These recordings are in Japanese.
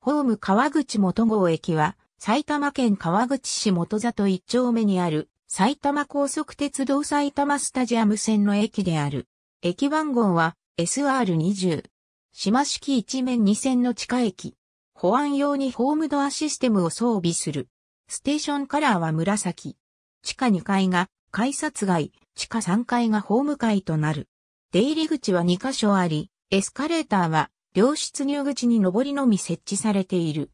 ホーム川口元郷駅は、埼玉県川口市元里一丁目にある、埼玉高速鉄道埼玉スタジアム線の駅である。駅番号は SR20。島式一面2線の地下駅。保安用にホームドアシステムを装備する。ステーションカラーは紫。地下2階が改札街、地下3階がホーム階となる。出入り口は2カ所あり、エスカレーターは病出入口に上りのみ設置されている。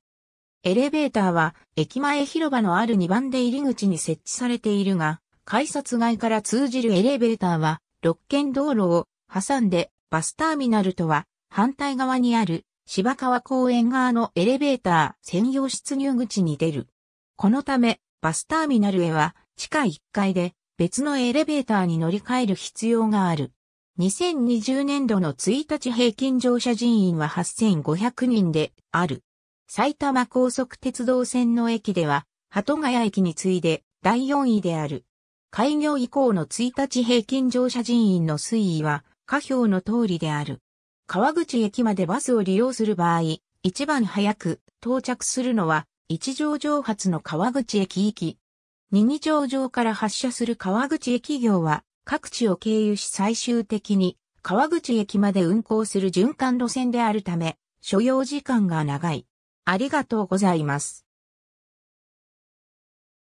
エレベーターは駅前広場のある2番出入り口に設置されているが、改札外から通じるエレベーターは6軒道路を挟んでバスターミナルとは反対側にある芝川公園側のエレベーター専用出入口に出る。このためバスターミナルへは地下1階で別のエレベーターに乗り換える必要がある。2020年度の1日平均乗車人員は8500人である。埼玉高速鉄道線の駅では、鳩ヶ谷駅に次いで第4位である。開業以降の1日平均乗車人員の推移は、下表の通りである。川口駅までバスを利用する場合、一番早く到着するのは、一条上発の川口駅行き。二二条上から発車する川口駅行は、各地を経由し最終的に川口駅まで運行する循環路線であるため、所要時間が長い。ありがとうございます。